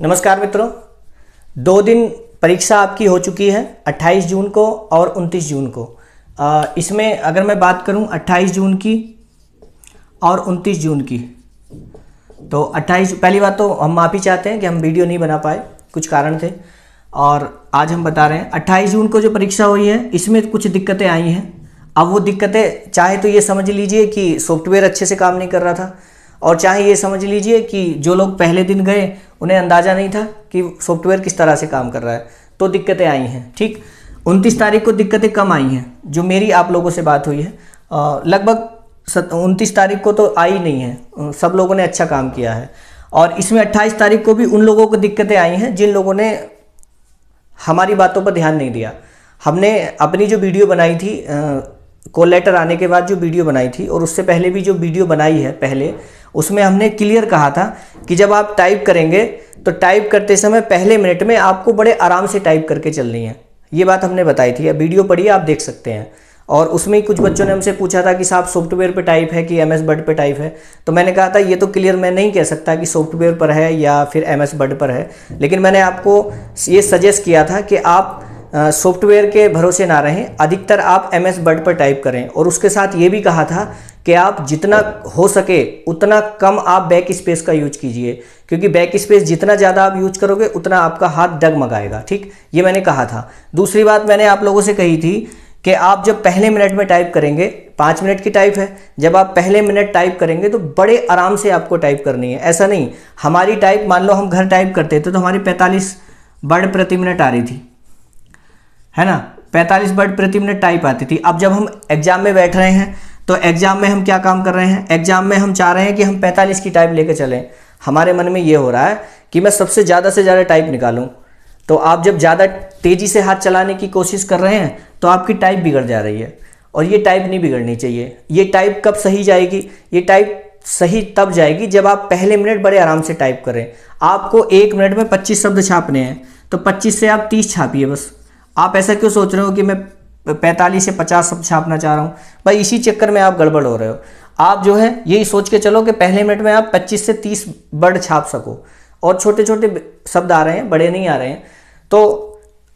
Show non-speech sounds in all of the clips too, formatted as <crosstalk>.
नमस्कार मित्रों दो दिन परीक्षा आपकी हो चुकी है 28 जून को और 29 जून को आ, इसमें अगर मैं बात करूं 28 जून की और 29 जून की तो 28 पहली बात तो हम माफ़ी चाहते हैं कि हम वीडियो नहीं बना पाए कुछ कारण थे और आज हम बता रहे हैं 28 जून को जो परीक्षा हुई है इसमें कुछ दिक्कतें आई हैं अब वो दिक्कतें चाहे तो ये समझ लीजिए कि सॉफ्टवेयर अच्छे से काम नहीं कर रहा था और चाहे ये समझ लीजिए कि जो लोग पहले दिन गए उन्हें अंदाज़ा नहीं था कि सॉफ्टवेयर किस तरह से काम कर रहा है तो दिक्कतें आई हैं ठीक उनतीस तारीख को दिक्कतें कम आई हैं जो मेरी आप लोगों से बात हुई है लगभग उनतीस तारीख को तो आई नहीं है सब लोगों ने अच्छा काम किया है और इसमें 28 तारीख को भी उन लोगों को दिक्कतें आई हैं जिन लोगों ने हमारी बातों पर ध्यान नहीं दिया हमने अपनी जो वीडियो बनाई थी कॉल लेटर आने के बाद जो वीडियो बनाई थी और उससे पहले भी जो वीडियो बनाई है पहले उसमें हमने क्लियर कहा था कि जब आप टाइप करेंगे तो टाइप करते समय पहले मिनट में आपको बड़े आराम से टाइप करके चलनी है ये बात हमने बताई थी अब वीडियो पढ़िए आप देख सकते हैं और उसमें कुछ बच्चों ने हमसे पूछा था कि साहब सॉफ्टवेयर पे टाइप है कि एम एस बर्ड पर टाइप है तो मैंने कहा था ये तो क्लियर मैं नहीं कह सकता कि सॉफ्टवेयर पर है या फिर एम एस बर्ड पर है लेकिन मैंने आपको ये सजेस्ट किया था कि आप सॉफ्टवेयर के भरोसे ना रहें अधिकतर आप एम एस बर्ड पर टाइप करें और उसके साथ ये भी कहा था कि आप जितना हो सके उतना कम आप बैक स्पेस का यूज कीजिए क्योंकि बैक स्पेस जितना ज़्यादा आप यूज करोगे उतना आपका हाथ डगमगाएगा ठीक ये मैंने कहा था दूसरी बात मैंने आप लोगों से कही थी कि आप जब पहले मिनट में टाइप करेंगे पाँच मिनट की टाइप है जब आप पहले मिनट टाइप करेंगे तो बड़े आराम से आपको टाइप करनी है ऐसा नहीं हमारी टाइप मान लो हम घर टाइप करते थे तो हमारी पैंतालीस वर्ड प्रति मिनट आ रही थी है ना पैंतालीस वर्ड प्रति मिनट टाइप आती थी अब जब हम एग्ज़ाम में बैठ रहे हैं तो एग्ज़ाम में हम क्या काम कर रहे हैं एग्ज़ाम में हम चाह रहे हैं कि हम 45 की टाइप लेकर चलें हमारे मन में ये हो रहा है कि मैं सबसे ज़्यादा से ज़्यादा टाइप निकालूँ तो आप जब ज़्यादा तेज़ी से हाथ चलाने की कोशिश कर रहे हैं तो आपकी टाइप बिगड़ जा रही है और ये टाइप नहीं बिगड़नी चाहिए ये टाइप कब सही जाएगी ये टाइप सही तब जाएगी जब आप पहले मिनट बड़े आराम से टाइप करें आपको एक मिनट में 25 शब्द छापने हैं तो 25 से आप 30 छापिए बस आप ऐसा क्यों सोच रहे हो कि मैं पैंतालीस से पचास शब्द छापना चाह रहा हूँ भाई इसी चक्कर में आप गड़बड़ हो रहे हो आप जो है यही सोच के चलो कि पहले मिनट में आप 25 से 30 वर्ड छाप सको और छोटे छोटे शब्द आ रहे हैं बड़े नहीं आ रहे हैं तो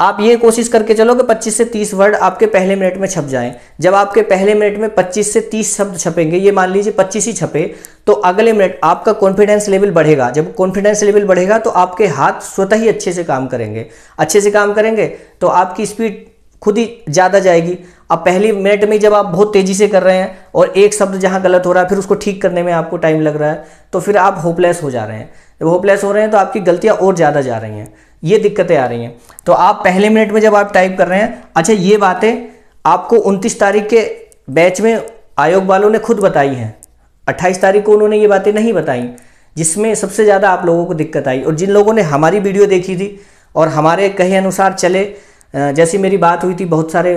आप ये कोशिश करके चलो कि 25 से 30 वर्ड आपके पहले मिनट में छप जाएं जब आपके पहले मिनट में 25 से 30 शब्द छपेंगे ये मान लीजिए 25 ही छपे तो अगले मिनट आपका कॉन्फिडेंस लेवल बढ़ेगा जब कॉन्फिडेंस लेवल बढ़ेगा तो आपके हाथ स्वतः ही अच्छे से काम करेंगे अच्छे से काम करेंगे तो आपकी स्पीड खुद ही ज़्यादा जाएगी अब पहली मिनट में जब आप बहुत तेज़ी से कर रहे हैं और एक शब्द जहाँ गलत हो रहा है फिर उसको ठीक करने में आपको टाइम लग रहा है तो फिर आप होपलेस हो जा रहे हैं जब होपलेस हो रहे हैं तो आपकी गलतियाँ और ज़्यादा जा रही हैं ये दिक्कतें आ रही हैं तो आप पहले मिनट में जब आप टाइप कर रहे हैं अच्छा ये बातें आपको उनतीस तारीख के बैच में आयोग वालों ने खुद बताई हैं अट्ठाईस तारीख को उन्होंने ये बातें नहीं बताई जिसमें सबसे ज़्यादा आप लोगों को दिक्कत आई और जिन लोगों ने हमारी वीडियो देखी थी और हमारे कहे अनुसार चले जैसी मेरी बात हुई थी बहुत सारे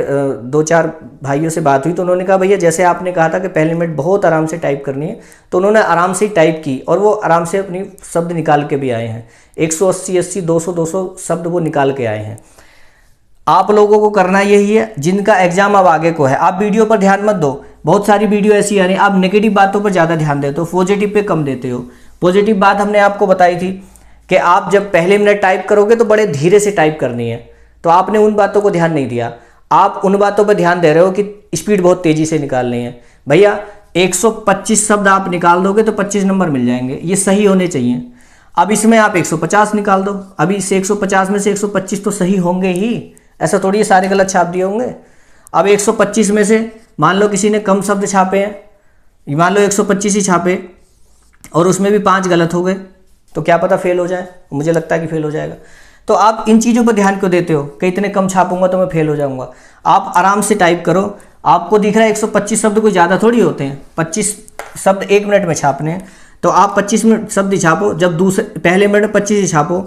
दो चार भाइयों से बात हुई तो उन्होंने कहा भैया जैसे आपने कहा था कि पहले मिनट बहुत आराम से टाइप करनी है तो उन्होंने आराम से ही टाइप की और वो आराम से अपनी शब्द निकाल के भी आए हैं 180 80 200 200 शब्द वो निकाल के आए हैं आप लोगों को करना यही है जिनका एग्जाम अब आगे को है आप वीडियो पर ध्यान मत दो बहुत सारी वीडियो ऐसी आ रही आप नेगेटिव बातों पर ज़्यादा ध्यान देते हो पॉजिटिव पर कम देते हो पॉजिटिव बात हमने आपको बताई थी कि आप जब पहले मिनट टाइप करोगे तो बड़े धीरे से टाइप करनी है तो आपने उन बातों को ध्यान नहीं दिया आप उन बातों पर ध्यान दे रहे हो कि स्पीड बहुत तेज़ी से निकालनी है भैया 125 शब्द आप निकाल दोगे तो 25 नंबर मिल जाएंगे ये सही होने चाहिए अब इसमें आप 150 निकाल दो अभी इस 150 में से 125 तो सही होंगे ही ऐसा थोड़ी सारे गलत छाप दिए होंगे अब 125 में से मान लो किसी ने कम शब्द छापे हैं मान लो 125 ही छापे और उसमें भी पाँच गलत हो गए तो क्या पता फेल हो जाए मुझे लगता है कि फेल हो जाएगा तो आप इन चीज़ों पर ध्यान क्यों देते हो कि इतने कम छापूंगा तो मैं फेल हो जाऊंगा आप आराम से टाइप करो आपको दिख रहा है 125 शब्द कोई ज़्यादा थोड़ी होते हैं 25 शब्द एक मिनट में छापने तो आप 25 मिनट शब्द छापो जब दूसरे पहले मिनट में पच्चीस ही छापो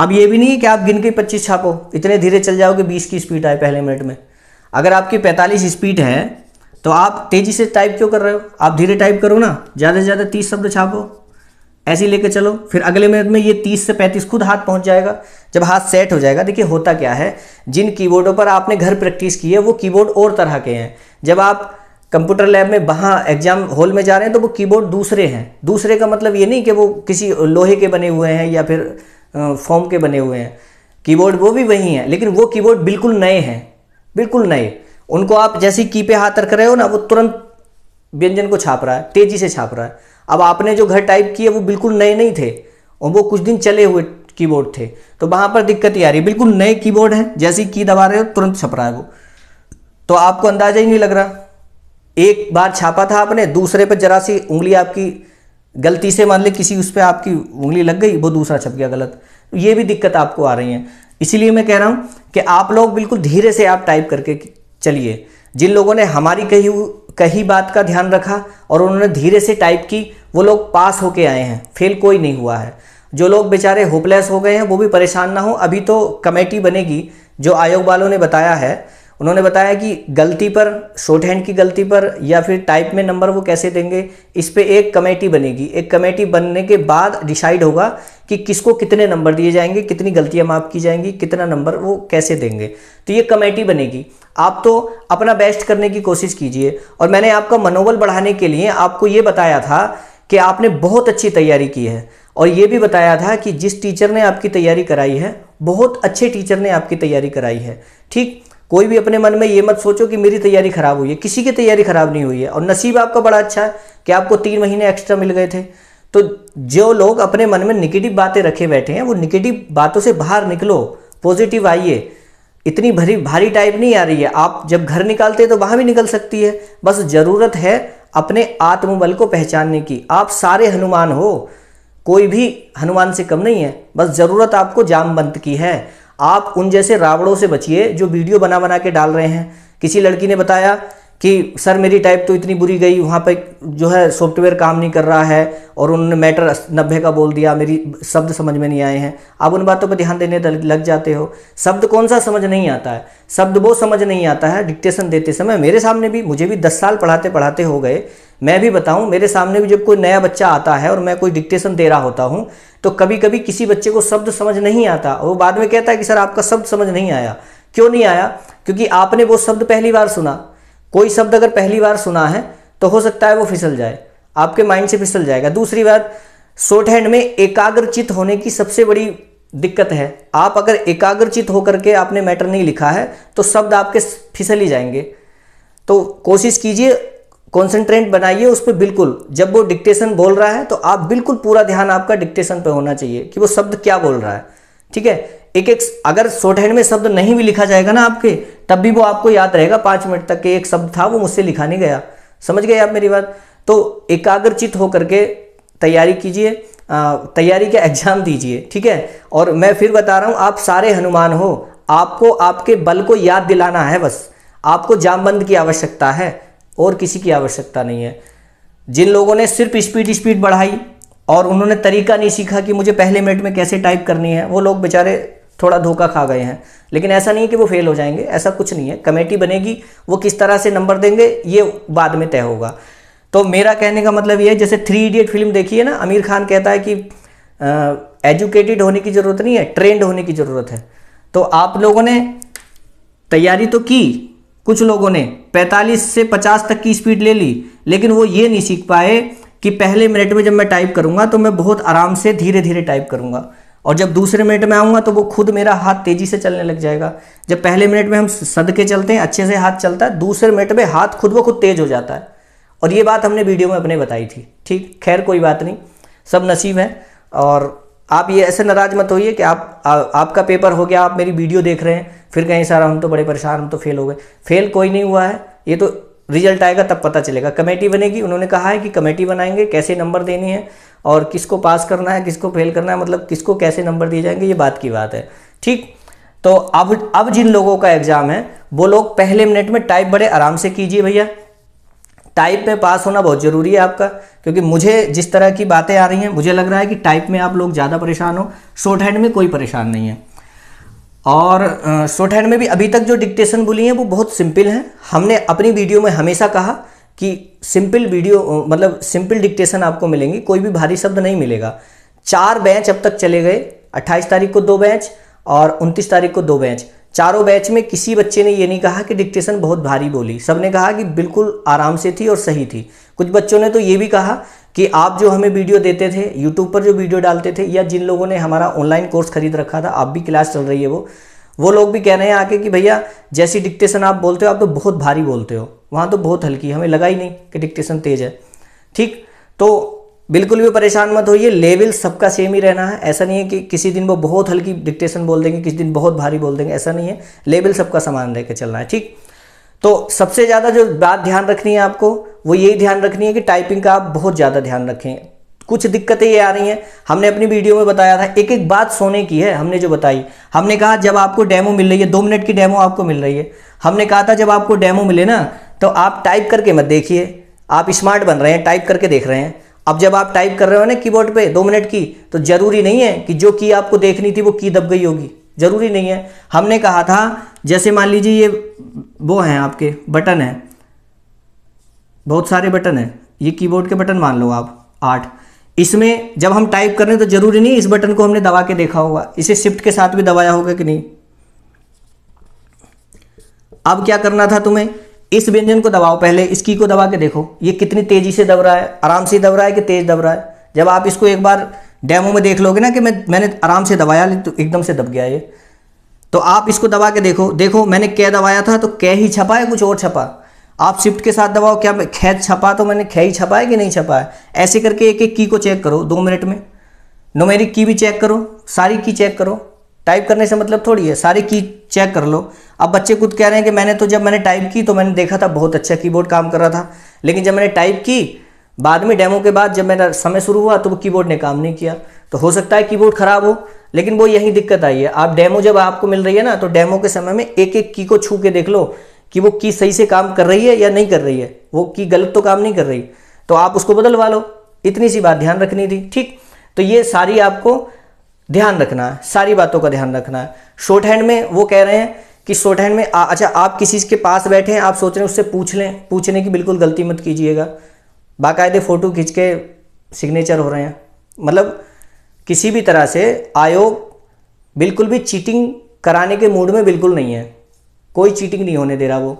अब ये भी नहीं है कि आप गिन के पच्चीस छापो इतने धीरे चल जाओगे बीस की स्पीड आए पहले मिनट में अगर आपकी पैंतालीस स्पीड है तो आप तेज़ी से टाइप क्यों कर रहे हो आप धीरे टाइप करो ना ज़्यादा से ज़्यादा तीस शब्द छापो ऐसे ही लेकर चलो फिर अगले मिनट में ये 30 से 35 खुद हाथ पहुंच जाएगा जब हाथ सेट हो जाएगा देखिए होता क्या है जिन कीबोर्डों पर आपने घर प्रैक्टिस की है वो कीबोर्ड और तरह के हैं जब आप कंप्यूटर लैब में वहाँ एग्जाम हॉल में जा रहे हैं तो वो कीबोर्ड दूसरे हैं दूसरे का मतलब ये नहीं कि वो किसी लोहे के बने हुए हैं या फिर फॉर्म के बने हुए हैं कीबोर्ड वो भी वही हैं लेकिन वो कीबोर्ड बिल्कुल नए हैं बिल्कुल नए उनको आप जैसे की पे हाथ रख रहे हो ना वो तुरंत व्यंजन को छाप रहा है तेज़ी से छाप रहा है अब आपने जो घर टाइप किए वो बिल्कुल नए नहीं थे और वो कुछ दिन चले हुए कीबोर्ड थे तो वहाँ पर दिक्कत ही आ रही है बिल्कुल नए कीबोर्ड हैं ही की दबा रहे हो तुरंत छप रहा है वो तो आपको अंदाजा ही नहीं लग रहा एक बार छापा था आपने दूसरे पर जरा सी उंगली आपकी गलती से मान ले किसी उस पर आपकी उंगली लग गई वो दूसरा छप गया गलत ये भी दिक्कत आपको आ रही है इसीलिए मैं कह रहा हूँ कि आप लोग बिल्कुल धीरे से आप टाइप करके चलिए जिन लोगों ने हमारी कही कही बात का ध्यान रखा और उन्होंने धीरे से टाइप की वो लोग पास होके आए हैं फेल कोई नहीं हुआ है जो लोग बेचारे होपलेस हो गए हैं वो भी परेशान ना हो अभी तो कमेटी बनेगी जो आयोग वालों ने बताया है उन्होंने बताया कि गलती पर शॉर्ट हैंड की गलती पर या फिर टाइप में नंबर वो कैसे देंगे इस पर एक कमेटी बनेगी एक कमेटी बनने के बाद डिसाइड होगा कि किसको कितने नंबर दिए जाएंगे कितनी गलतियां माफ की जाएंगी कितना नंबर वो कैसे देंगे तो ये कमेटी बनेगी आप तो अपना बेस्ट करने की कोशिश कीजिए और मैंने आपका मनोबल बढ़ाने के लिए आपको ये बताया था कि आपने बहुत अच्छी तैयारी की है और ये भी बताया था कि जिस टीचर ने आपकी तैयारी कराई है बहुत अच्छे टीचर ने आपकी तैयारी कराई है ठीक कोई भी अपने मन में ये मत सोचो कि मेरी तैयारी खराब हुई है किसी की तैयारी खराब नहीं हुई है और नसीब आपका बड़ा अच्छा है कि आपको तीन महीने एक्स्ट्रा मिल गए थे तो जो लोग अपने मन में निगेटिव बातें रखे बैठे हैं वो निगेटिव बातों से बाहर निकलो पॉजिटिव आइए इतनी भरी भारी टाइप नहीं आ रही है आप जब घर निकालते हैं तो वहाँ भी निकल सकती है बस ज़रूरत है अपने आत्मबल को पहचानने की आप सारे हनुमान हो कोई भी हनुमान से कम नहीं है बस ज़रूरत आपको जामबंत की है आप उन जैसे रावड़ों से बचिए जो वीडियो बना बना के डाल रहे हैं किसी लड़की ने बताया कि सर मेरी टाइप तो इतनी बुरी गई वहाँ पर जो है सॉफ्टवेयर काम नहीं कर रहा है और उन्होंने मैटर नब्बे का बोल दिया मेरी शब्द समझ में नहीं आए हैं आप उन बातों पर ध्यान देने लग जाते हो शब्द कौन सा समझ नहीं आता है शब्द वो समझ नहीं आता है डिक्टेशन देते समय मेरे सामने भी मुझे भी दस साल पढ़ाते पढ़ाते हो गए मैं भी बताऊं मेरे सामने भी जब कोई नया बच्चा आता है और मैं कोई डिक्टेशन दे रहा होता हूं तो कभी कभी किसी बच्चे को शब्द समझ नहीं आता वो बाद में कहता है कि सर आपका शब्द समझ नहीं आया क्यों नहीं आया क्योंकि आपने वो शब्द पहली बार सुना कोई शब्द अगर पहली बार सुना है तो हो सकता है वो फिसल जाए आपके माइंड से फिसल जाएगा दूसरी बात शॉर्ट हैंड में एकाग्रचित होने की सबसे बड़ी दिक्कत है आप अगर एकाग्रचित होकर के आपने मैटर नहीं लिखा है तो शब्द आपके फिसल ही जाएंगे तो कोशिश कीजिए कॉन्सेंट्रेट बनाइए उस पर बिल्कुल जब वो डिक्टेशन बोल रहा है तो आप बिल्कुल पूरा ध्यान आपका डिक्टेशन पे होना चाहिए कि वो शब्द क्या बोल रहा है ठीक है एक एक अगर शॉर्ट हैंड में शब्द नहीं भी लिखा जाएगा ना आपके तब भी वो आपको याद रहेगा पाँच मिनट तक के एक शब्द था वो मुझसे लिखा नहीं गया समझ गए आप मेरी बात तो एकाग्रचित होकर के तैयारी कीजिए तैयारी का एग्जाम दीजिए ठीक है और मैं फिर बता रहा हूँ आप सारे हनुमान हो आपको आपके बल को याद दिलाना है बस आपको जामबंद की आवश्यकता है और किसी की आवश्यकता नहीं है जिन लोगों ने सिर्फ स्पीड स्पीड बढ़ाई और उन्होंने तरीका नहीं सीखा कि मुझे पहले मिनट में कैसे टाइप करनी है वो लोग बेचारे थोड़ा धोखा खा गए हैं लेकिन ऐसा नहीं है कि वो फेल हो जाएंगे ऐसा कुछ नहीं है कमेटी बनेगी वो किस तरह से नंबर देंगे ये बाद में तय होगा तो मेरा कहने का मतलब ये है जैसे थ्री इडियट फिल्म देखी है ना आमिर खान कहता है कि एजुकेटेड होने की ज़रूरत नहीं है ट्रेंड होने की ज़रूरत है तो आप लोगों ने तैयारी तो की कुछ लोगों ने 45 से 50 तक की स्पीड ले ली लेकिन वो ये नहीं सीख पाए कि पहले मिनट में जब मैं टाइप करूँगा तो मैं बहुत आराम से धीरे धीरे टाइप करूंगा और जब दूसरे मिनट में आऊँगा तो वो खुद मेरा हाथ तेज़ी से चलने लग जाएगा जब पहले मिनट में हम सद के चलते हैं अच्छे से हाथ चलता है दूसरे मिनट में हाथ खुद ब खुद तेज़ हो जाता है और ये बात हमने वीडियो में अपने बताई थी ठीक खैर कोई बात नहीं सब नसीब है और आप ये ऐसे नाराज मत होइए कि आप आ, आपका पेपर हो गया आप मेरी वीडियो देख रहे हैं फिर कहीं सारा हम तो बड़े परेशान हम तो फेल हो गए फेल कोई नहीं हुआ है ये तो रिजल्ट आएगा तब पता चलेगा कमेटी बनेगी उन्होंने कहा है कि कमेटी बनाएंगे कैसे नंबर देनी है और किसको पास करना है किसको फेल करना है मतलब किसको कैसे नंबर दिए जाएंगे ये बात की बात है ठीक तो अब अब जिन लोगों का एग्ज़ाम है वो लोग पहले मिनट में टाइप बड़े आराम से कीजिए भैया टाइप में पास होना बहुत ज़रूरी है आपका क्योंकि मुझे जिस तरह की बातें आ रही हैं मुझे लग रहा है कि टाइप में आप लोग ज़्यादा परेशान हो शॉर्ट हैंड में कोई परेशान नहीं है और शॉर्ट हैंड में भी अभी तक जो डिक्टेशन बोली हैं वो बहुत सिंपल हैं हमने अपनी वीडियो में हमेशा कहा कि सिंपल वीडियो मतलब सिंपल डिक्टेशन आपको मिलेंगी कोई भी भारी शब्द नहीं मिलेगा चार बैच अब तक चले गए 28 तारीख को दो बैच और 29 तारीख को दो बैच चारों बैच में किसी बच्चे ने ये नहीं कहा कि डिक्टेशन बहुत भारी बोली सबने कहा कि बिल्कुल आराम से थी और सही थी कुछ बच्चों ने तो ये भी कहा कि आप जो हमें वीडियो देते थे यूट्यूब पर जो वीडियो डालते थे या जिन लोगों ने हमारा ऑनलाइन कोर्स खरीद रखा था आप भी क्लास चल रही है वो वो लोग भी कह रहे हैं आके कि भैया जैसी डिक्टेशन आप बोलते हो आप तो बहुत भारी बोलते हो वहाँ तो बहुत हल्की हमें लगा ही नहीं कि डिक्टेशन तेज है ठीक तो बिल्कुल भी परेशान मत होइए लेवल सबका सेम ही रहना है ऐसा नहीं है कि किसी दिन वो बहुत हल्की डिक्टेशन बोल देंगे किसी दिन बहुत भारी बोल देंगे ऐसा नहीं है लेवल सबका समान रह के चलना है ठीक तो सबसे ज़्यादा जो बात ध्यान रखनी है आपको वो यही ध्यान रखनी है कि टाइपिंग का आप बहुत ज़्यादा ध्यान रखें कुछ दिक्कतें ये आ रही हैं हमने अपनी वीडियो में बताया था एक एक बात सोने की है हमने जो बताई हमने कहा जब आपको डेमो मिल रही है दो मिनट की डेमो आपको मिल रही है हमने कहा था जब आपको डेमो मिले ना तो आप टाइप करके मत देखिए आप स्मार्ट बन रहे हैं टाइप करके देख रहे हैं अब जब आप टाइप कर रहे हो ना कीबोर्ड पे दो मिनट की तो ज़रूरी नहीं है कि जो की आपको देखनी थी वो की दब गई होगी ज़रूरी नहीं है हमने कहा था जैसे मान लीजिए ये वो हैं आपके बटन हैं बहुत सारे बटन हैं ये कीबोर्ड के बटन मान लो आप आठ इसमें जब हम टाइप कर रहे हैं तो ज़रूरी नहीं इस बटन को हमने दबा के देखा होगा इसे शिफ्ट के साथ भी दबाया होगा कि नहीं अब क्या करना था तुम्हें इस व्यंजन को दबाओ पहले इस की को दबा के देखो ये कितनी तेज़ी से दब रहा है आराम से दब रहा है कि तेज़ दब रहा है जब आप इसको एक बार डेमो में देख लोगे ना कि मैं मैंने आराम से दबाया तो एकदम से दब गया ये तो आप इसको दबा के देखो देखो मैंने कै दबाया था तो कै ही छपा है कुछ और छपा आप शिफ्ट के साथ दबाओ क्या खै छपा तो मैंने खै ही छपा है कि नहीं छपा है ऐसे करके एक एक की को चेक करो दो मिनट में नोमेरिक की भी चेक करो सारी की चेक करो टाइप करने से मतलब थोड़ी है सारी की चेक कर लो अब बच्चे खुद कह रहे हैं कि मैंने तो जब मैंने टाइप की तो मैंने देखा था बहुत अच्छा कीबोर्ड काम कर रहा था लेकिन जब मैंने टाइप की बाद में डेमो के बाद जब मेरा समय शुरू हुआ तो वो कीबोर्ड ने काम नहीं किया तो हो सकता है कीबोर्ड ख़राब हो लेकिन वो यही दिक्कत आई है आप डेमो जब आपको मिल रही है ना तो डेमो के समय में एक एक की को छू के देख लो कि वो की सही से काम कर रही है या नहीं कर रही है वो की गलत तो काम नहीं कर रही तो आप उसको बदलवा लो इतनी सी बात ध्यान रखनी थी ठीक तो ये सारी आपको ध्यान रखना है सारी बातों का ध्यान रखना है शॉर्ट हैंड में वो कह रहे हैं कि शॉर्ट हैंड में आ, अच्छा आप किसी के पास बैठे हैं आप सोच रहे हैं उससे पूछ लें पूछने की बिल्कुल गलती मत कीजिएगा बाकायदे फ़ोटो खींच के सिग्नेचर हो रहे हैं मतलब किसी भी तरह से आयोग बिल्कुल भी चीटिंग कराने के मूड में बिल्कुल नहीं है कोई चीटिंग नहीं होने दे रहा वो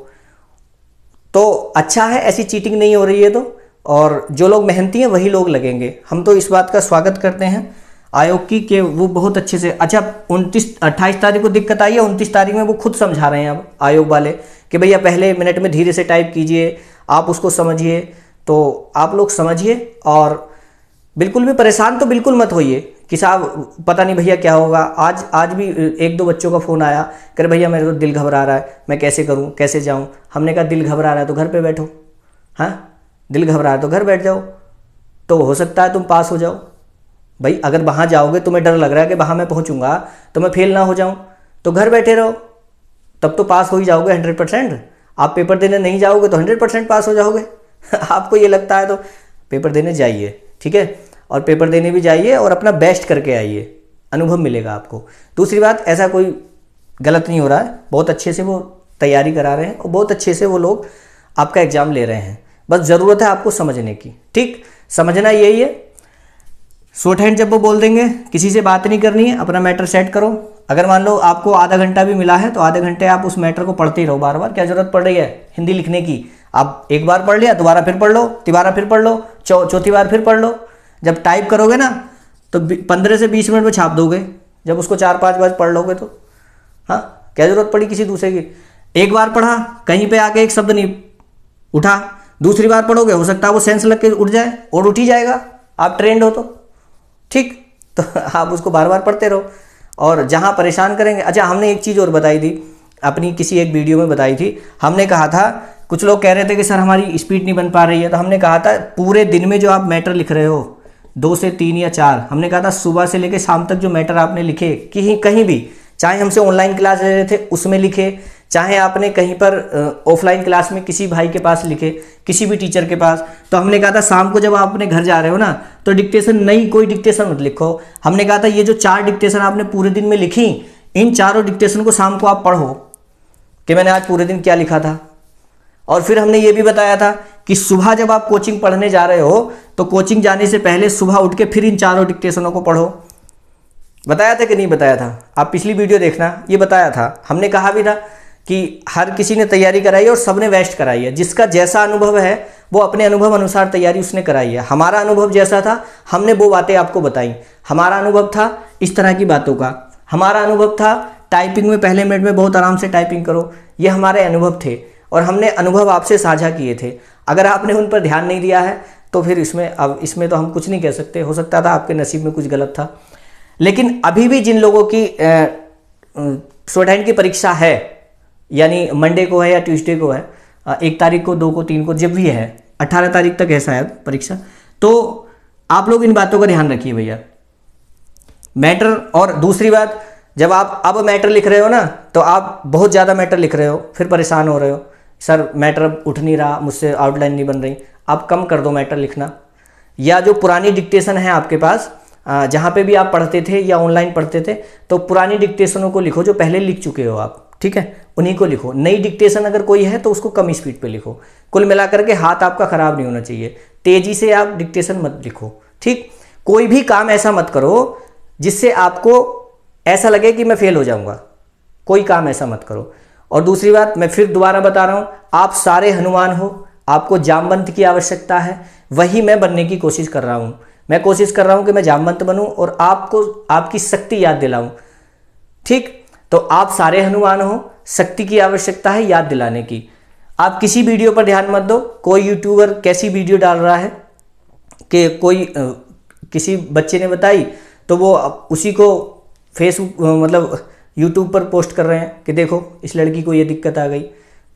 तो अच्छा है ऐसी चीटिंग नहीं हो रही है तो और जो लोग मेहनती हैं वही लोग लगेंगे हम तो इस बात का स्वागत करते हैं आयोग की कि वो बहुत अच्छे से अच्छा उनतीस अट्ठाईस तारीख को दिक्कत आई है उनतीस तारीख में वो खुद समझा रहे हैं अब आयोग वाले कि भैया पहले मिनट में धीरे से टाइप कीजिए आप उसको समझिए तो आप लोग समझिए और बिल्कुल भी परेशान तो बिल्कुल मत होइए कि साहब पता नहीं भैया क्या होगा आज आज भी एक दो बच्चों का फ़ोन आया रहे भैया मेरे को दिल घबरा रहा है मैं कैसे करूं कैसे जाऊं हमने कहा दिल घबरा रहा है तो घर पे बैठो हाँ दिल घबरा रहा है तो घर बैठ जाओ तो हो सकता है तुम पास हो जाओ भाई अगर वहाँ जाओगे तुम्हें डर लग रहा है कि वहाँ मैं पहुँचूँगा तो मैं फेल ना हो जाऊँ तो घर बैठे रहो तब तो पास हो ही जाओगे हंड्रेड परसेंट आप पेपर देने नहीं जाओगे तो हंड्रेड परसेंट पास हो जाओगे <laughs> आपको ये लगता है तो पेपर देने जाइए ठीक है और पेपर देने भी जाइए और अपना बेस्ट करके आइए अनुभव मिलेगा आपको दूसरी बात ऐसा कोई गलत नहीं हो रहा है बहुत अच्छे से वो तैयारी करा रहे हैं और बहुत अच्छे से वो लोग आपका एग्ज़ाम ले रहे हैं बस ज़रूरत है आपको समझने की ठीक समझना यही है शॉर्ट हैंड जब वो बोल देंगे किसी से बात नहीं करनी है अपना मैटर सेट करो अगर मान लो आपको आधा घंटा भी मिला है तो आधे घंटे आप उस मैटर को पढ़ते ही रहो बार बार क्या ज़रूरत पड़ रही है हिंदी लिखने की आप एक बार पढ़ लिया दोबारा फिर पढ़ लो तिबारा फिर पढ़ लो चौथी बार फिर पढ़ लो जब टाइप करोगे ना तो पंद्रह से बीस मिनट में छाप दोगे जब उसको चार पाँच बार पढ़ लोगे तो हाँ क्या जरूरत पड़ी किसी दूसरे की एक बार पढ़ा कहीं पे आके एक शब्द नहीं उठा दूसरी बार पढ़ोगे हो सकता है वो सेंस लग के उठ जाए और उठ ही जाएगा आप ट्रेंड हो तो ठीक तो आप उसको बार बार पढ़ते रहो और जहाँ परेशान करेंगे अच्छा हमने एक चीज़ और बताई थी अपनी किसी एक वीडियो में बताई थी हमने कहा था कुछ लोग कह रहे थे कि सर हमारी स्पीड नहीं बन पा रही है तो हमने कहा था पूरे दिन में जो आप मैटर लिख रहे हो दो से तीन या चार हमने कहा था सुबह से लेकर शाम तक जो मैटर आपने लिखे कहीं कहीं भी चाहे हमसे ऑनलाइन क्लास ले रहे थे उसमें लिखे चाहे आपने कहीं पर ऑफलाइन क्लास में किसी भाई के पास लिखे किसी भी टीचर के पास तो हमने कहा था शाम को जब आप अपने घर जा रहे हो ना तो डिक्टेशन नहीं कोई डिक्टेशन मत लिखो हमने कहा था ये जो चार डिक्टेशन आपने पूरे दिन में लिखी इन चारों डिक्टेशन को शाम को आप पढ़ो कि मैंने आज पूरे दिन क्या लिखा था और फिर हमने ये भी बताया था कि सुबह जब आप कोचिंग पढ़ने जा रहे हो तो कोचिंग जाने से पहले सुबह उठ के फिर इन चारों डिक्टेशनों को पढ़ो बताया था कि नहीं बताया था आप पिछली वीडियो देखना ये बताया था हमने कहा भी था कि हर किसी ने तैयारी कराई है और सबने वेस्ट कराई है जिसका जैसा अनुभव है वो अपने अनुभव अनुसार तैयारी उसने कराई है हमारा अनुभव जैसा था हमने वो बातें आपको बताई हमारा अनुभव था इस तरह की बातों का हमारा अनुभव था टाइपिंग में पहले मिनट में बहुत आराम से टाइपिंग करो ये हमारे अनुभव थे और हमने अनुभव आपसे साझा किए थे अगर आपने उन पर ध्यान नहीं दिया है तो फिर इसमें अब इसमें तो हम कुछ नहीं कह सकते हो सकता था आपके नसीब में कुछ गलत था लेकिन अभी भी जिन लोगों की स्टूडेंट की परीक्षा है यानी मंडे को है या ट्यूसडे को है एक तारीख को दो को तीन को जब भी है अट्ठारह तारीख तक है शायद परीक्षा तो आप लोग इन बातों का ध्यान रखिए भैया मैटर और दूसरी बात जब आप अब मैटर लिख रहे हो ना तो आप बहुत ज़्यादा मैटर लिख रहे हो फिर परेशान हो रहे हो सर मैटर अब उठ नहीं रहा मुझसे आउटलाइन नहीं बन रही आप कम कर दो मैटर लिखना या जो पुरानी डिक्टेशन है आपके पास जहाँ पे भी आप पढ़ते थे या ऑनलाइन पढ़ते थे तो पुरानी डिक्टेशनों को लिखो जो पहले लिख चुके हो आप ठीक है उन्हीं को लिखो नई डिक्टेशन अगर कोई है तो उसको कम स्पीड पे लिखो कुल मिलाकर के हाथ आपका ख़राब नहीं होना चाहिए तेज़ी से आप डिक्टेशन मत लिखो ठीक कोई भी काम ऐसा मत करो जिससे आपको ऐसा लगे कि मैं फेल हो जाऊंगा कोई काम ऐसा मत करो और दूसरी बात मैं फिर दोबारा बता रहा हूँ आप सारे हनुमान हो आपको जामवंत की आवश्यकता है वही मैं बनने की कोशिश कर रहा हूँ मैं कोशिश कर रहा हूँ कि मैं जामवंत बनूँ और आपको आपकी शक्ति याद दिलाऊँ ठीक तो आप सारे हनुमान हो शक्ति की आवश्यकता है याद दिलाने की आप किसी वीडियो पर ध्यान मत दो कोई यूट्यूबर कैसी वीडियो डाल रहा है कि कोई किसी बच्चे ने बताई तो वो उसी को फेसबुक मतलब यूट्यूब पर पोस्ट कर रहे हैं कि देखो इस लड़की को ये दिक्कत आ गई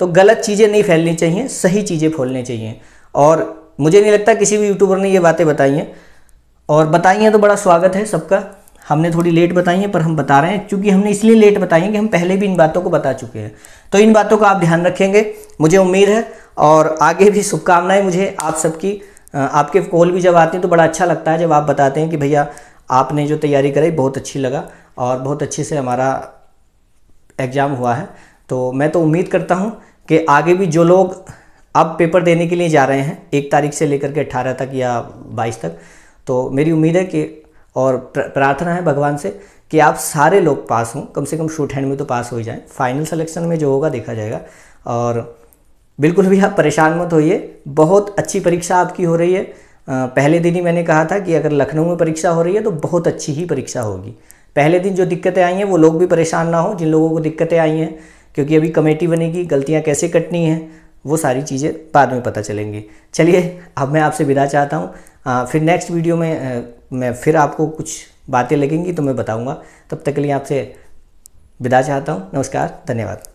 तो गलत चीज़ें नहीं फैलनी चाहिए सही चीज़ें फैलनी चाहिए और मुझे नहीं लगता किसी भी यूट्यूबर ने ये बातें बताई हैं और बताई हैं तो बड़ा स्वागत है सबका हमने थोड़ी लेट बताई हैं पर हम बता रहे हैं क्योंकि हमने इसलिए लेट बताई हैं कि हम पहले भी इन बातों को बता चुके हैं तो इन बातों का आप ध्यान रखेंगे मुझे उम्मीद है और आगे भी शुभकामनाएं मुझे आप सबकी आपके कॉल भी जब आते हैं तो बड़ा अच्छा लगता है जब आप बताते हैं कि भैया आपने जो तैयारी कराई बहुत अच्छी लगा और बहुत अच्छे से हमारा एग्ज़ाम हुआ है तो मैं तो उम्मीद करता हूँ कि आगे भी जो लोग अब पेपर देने के लिए जा रहे हैं एक तारीख से लेकर के अट्ठारह तक या बाईस तक तो मेरी उम्मीद है कि और प्रार्थना है भगवान से कि आप सारे लोग पास हों कम से कम शूट हैंड में तो पास हो ही जाएँ फाइनल सिलेक्शन में जो होगा देखा जाएगा और बिल्कुल भी आप परेशान मत होइए बहुत अच्छी परीक्षा आपकी हो रही है पहले दिन ही मैंने कहा था कि अगर लखनऊ में परीक्षा हो रही है तो बहुत अच्छी ही परीक्षा होगी पहले दिन जो दिक्कतें आई हैं वो लोग भी परेशान ना हो जिन लोगों को दिक्कतें आई हैं क्योंकि अभी कमेटी बनेगी गलतियाँ कैसे कटनी हैं वो सारी चीज़ें बाद में पता चलेंगी चलिए अब मैं आपसे विदा चाहता हूँ फिर नेक्स्ट वीडियो में मैं फिर आपको कुछ बातें लगेंगी तो मैं बताऊँगा तब तक के लिए आपसे विदा चाहता हूँ नमस्कार धन्यवाद